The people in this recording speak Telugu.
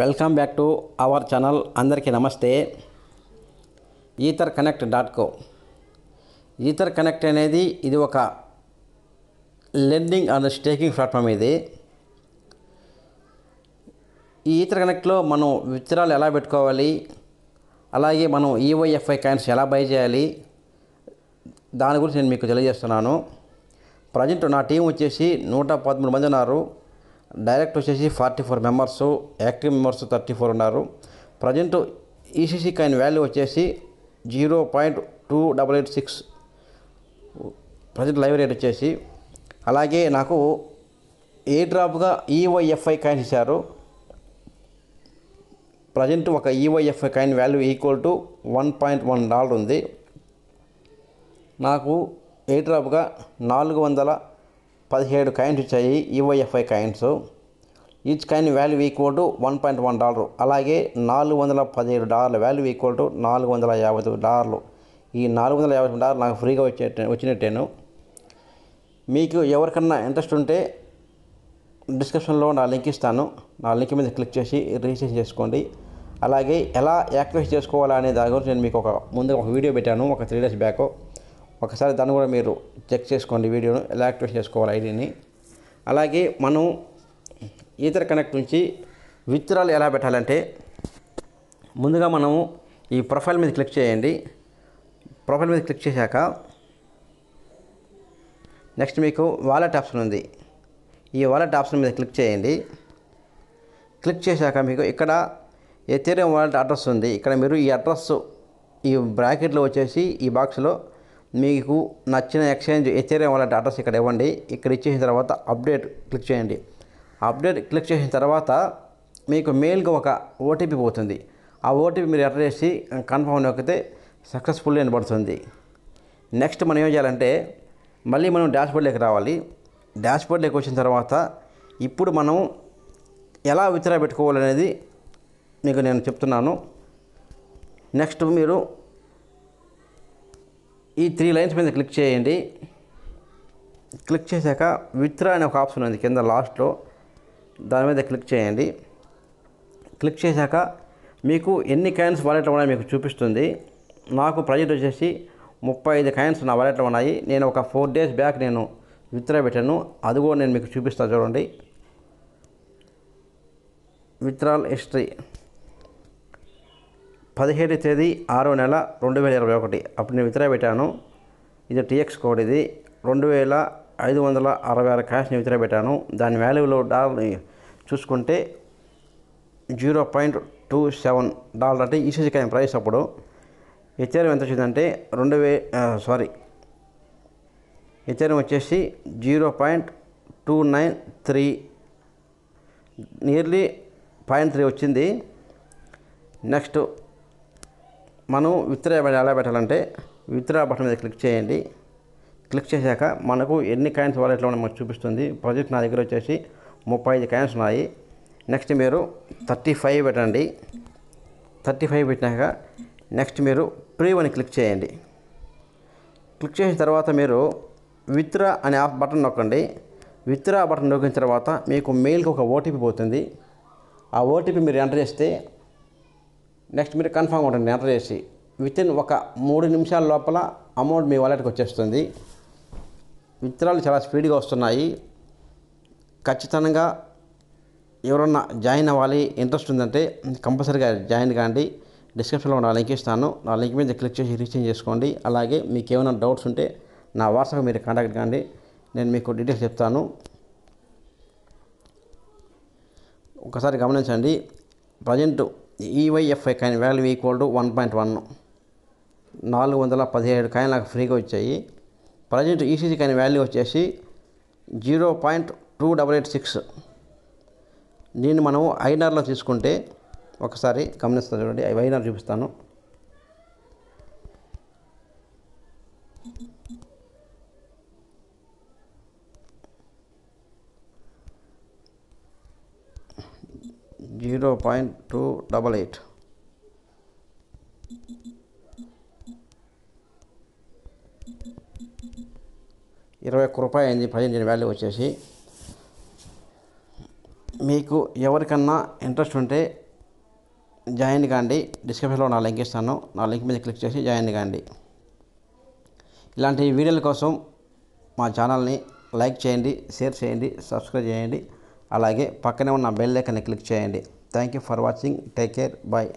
welcome back to our channel అందరికీ నమస్తే Ether Connect dot co Ether Connect అనేది ఇది ఒక లెండింగ్ అండ్ స్టేకింగ్ ప్లాట్ఫామ్ ఇది ఈ ఈథర్ కనెక్ట్లో మనం విత్తనాలు ఎలా పెట్టుకోవాలి అలాగే మనం ఈవైఎఫ్ఐ e కాయిన్స్ ఎలా బై చేయాలి దాని గురించి నేను మీకు తెలియజేస్తున్నాను ప్రజెంట్ నా టీం వచ్చేసి నూట పదమూడు మంది ఉన్నారు డైరెక్ట్ వచ్చేసి forty four members active members thirty four ఉన్నారు present ECC e coin value వచ్చేసి zero point two double eight six present live rate వచ్చేసి అలాగే నాకు ఏ డ్రాప్గా ఈవైఎఫ్ఐ కాయిన్ ఇచ్చారు ప్రజెంట్ ఒక EYFI coin value equal to one point one dollar ఉంది నాకు ఏ డ్రాప్గా నాలుగు వందల పదిహేడు కాయిన్స్ వచ్చాయి EYFI coins each coin value equal to one point one dollar అలాగే నాలుగు వందల పదిహేడు డాలర్ వాల్యూ ఈక్వల్ టు నాలుగు వందల యాభై తొమ్మిది డాలర్లు ఈ నాలుగు వందల యాభై తొమ్మిది నాకు ఫ్రీగా వచ్చే వచ్చినట్టేను మీకు ఎవరికన్నా ఇంట్రెస్ట్ ఉంటే డిస్క్రిప్షన్లో నా లింక్ ఇస్తాను నా లింక్ మీద క్లిక్ చేసి రిజిస్ట్రేషన్ చేసుకోండి అలాగే ఎలా యాక్టివేట్ చేసుకోవాలనే దాని గురించి నేను మీకు ఒక ముందు ఒక వీడియో పెట్టాను ఒక త్రీ డేస్ బ్యాక్ ఒకసారి దాన్ని కూడా మీరు చెక్ చేసుకోండి వీడియోను ఎలా యాక్టివేట్ చేసుకోవాలి ఐడిని అలాగే మనం ఈథర్ కనెక్ట్ నుంచి విత్రాలు ఎలా పెట్టాలంటే ముందుగా మనము ఈ ప్రొఫైల్ మీద క్లిక్ చేయండి ప్రొఫైల్ మీద క్లిక్ చేశాక నెక్స్ట్ మీకు వాలెట్ ఆప్షన్ ఉంది ఈ వాలెట్ ఆప్షన్ మీద క్లిక్ చేయండి క్లిక్ చేశాక మీకు ఇక్కడ ఏ ఎథేరియం వాలెట్ అడ్రస్ ఉంది ఇక్కడ మీరు ఈ అడ్రస్ ఈ బ్రాకెట్లో వచ్చేసి ఈ బాక్స్లో మీకు నచ్చిన ఎక్స్చేంజ్ ఎథేరియం వాళ్ళ అడ్రస్ ఇక్కడ ఇవ్వండి ఇక్కడ ఇచ్చేసిన తర్వాత అప్డేట్ క్లిక్ చేయండి అప్డేట్ క్లిక్ చేసిన తర్వాత మీకు మెయిల్కి ఒక ఓటీపీ పోతుంది ఆ ఓటీపీ మీరు ఎంటర్ చేసి కన్ఫర్మ్ నొక్కితే సక్సెస్ఫుల్ అని పడుతుంది నెక్స్ట్ మనం ఏం చేయాలంటే మళ్ళీ మనం డాష్బోర్డ్లోకి రావాలి డాష్బోర్డ్లోకి వచ్చిన తర్వాత ఇప్పుడు మనం ఎలా విత్డ్రా పెట్టుకోవాలనేది మీకు నేను చెప్తున్నాను నెక్స్ట్ మీరు ఈ త్రీ లైన్స్ మీద క్లిక్ చేయండి క్లిక్ చేశాక విత్రా అనే ఒక ఆప్షన్ ఉంది కింద లాస్ట్లో దాని మీద క్లిక్ చేయండి క్లిక్ చేశాక మీకు ఎన్ని కాయిన్స్ వాలెట్లో ఉన్నాయో మీకు చూపిస్తుంది నాకు ప్రజెంట్ వచ్చేసి ముప్పై ఐదు కాయిన్స్ నా వాలెట్లో ఉన్నాయి నేను ఒక ఫోర్ డేస్ బ్యాక్ నేను విత్రా పెట్టాను అది కూడా నేను మీకు చూపిస్తాను చూడండి విత్రాల్ హిస్టరీ పదిహేడు తేదీ ఆరో నెల రెండు వేల ఇరవై ఒకటి అప్పుడు నేను విత్రా పెట్టాను ఇది టీఎక్స్ కోడ్ ఇది రెండు వేల ఐదు వందల అరవై ఆరు క్యాష్ నేను విత్రా పెట్టాను దాని వాల్యూలో డాలర్ చూసుకుంటే zero point two seven dollar అంటే ఈసీజీ కాయిన్ ప్రైస్ అప్పుడు ఎథేరియం ఎంత వచ్చిందంటే రెండు వే సారీ ఎథేరియం వచ్చేసి zero point two nine three nearly point three వచ్చింది నెక్స్ట్ మనం విత్డ్రా ఎలా పెట్టాలంటే విత్డ్రా బటన్ మీద క్లిక్ చేయండి క్లిక్ చేశాక మనకు ఎన్ని కాయిన్స్ వాలెట్లో మనకు చూపిస్తుంది ప్రజెక్ట్ నా దగ్గర వచ్చేసి ముప్పై ఐదు కాయిన్స్ ఉన్నాయి నెక్స్ట్ మీరు థర్టీ ఫైవ్ పెట్టండి థర్టీ ఫైవ్ పెట్టినాక నెక్స్ట్ మీరు ప్రీ అని క్లిక్ చేయండి క్లిక్ చేసిన తర్వాత మీరు విత్రా అనే ఆప్ బటన్ నొక్కండి విత్రా బటన్ నొక్కిన తర్వాత మీకు మెయిల్కి ఒక ఓటీపీ పోతుంది ఆ ఓటీపీ మీరు ఎంటర్ చేస్తే నెక్స్ట్ మీరు కన్ఫామ్ ఉండండి ఎంటర్ చేసి వితిన్ ఒక మూడు నిమిషాల లోపల అమౌంట్ మీ వాలెట్కి వచ్చేస్తుంది విత్తనాలు చాలా స్పీడ్గా వస్తున్నాయి ఖచ్చితంగా ఎవరన్నా జాయిన్ అవ్వాలి ఇంట్రెస్ట్ ఉందంటే కంపల్సరీగా జాయిన్ కాండి డిస్క్రిప్షన్లో ఉన్న లింక్ ఇస్తాను నా లింక్ మీద క్లిక్ చేసి రీచింగ్ చేసుకోండి అలాగే మీకు ఏమైనా డౌట్స్ ఉంటే నా వాట్సాప్ మీరు కాంటాక్ట్ కాండి నేను మీకు డీటెయిల్స్ చెప్తాను ఒకసారి గమనించండి present EYFI coin value equal to one point one నాలుగు వందల పదిహేడు కాయిన్ నాకు ఫ్రీగా వచ్చాయి present ECC e coin value వచ్చేసి zero point two double eight six దీన్ని మనం ఐనార్లో తీసుకుంటే ఒకసారి గమనిస్తాను చూడండి ఐనార్ చూపిస్తాను zero point two double eight ఇరవై ఒక్క రూపాయి అయింది పదిహేను వాల్యూ వచ్చేసి మీకు ఎవరికన్నా ఇంట్రెస్ట్ ఉంటే జాయిన్ కాండి డిస్క్రిప్షన్లో నా లింక్ ఇస్తాను నా లింక్ మీద క్లిక్ చేసి జాయిన్ కాండి ఇలాంటి వీడియోల కోసం మా ఛానల్ని లైక్ చేయండి షేర్ చేయండి సబ్స్క్రైబ్ చేయండి అలాగే పక్కనే ఉన్న బెల్ ఐకన్ క్లిక్ చేయండి thank you for watching take care bye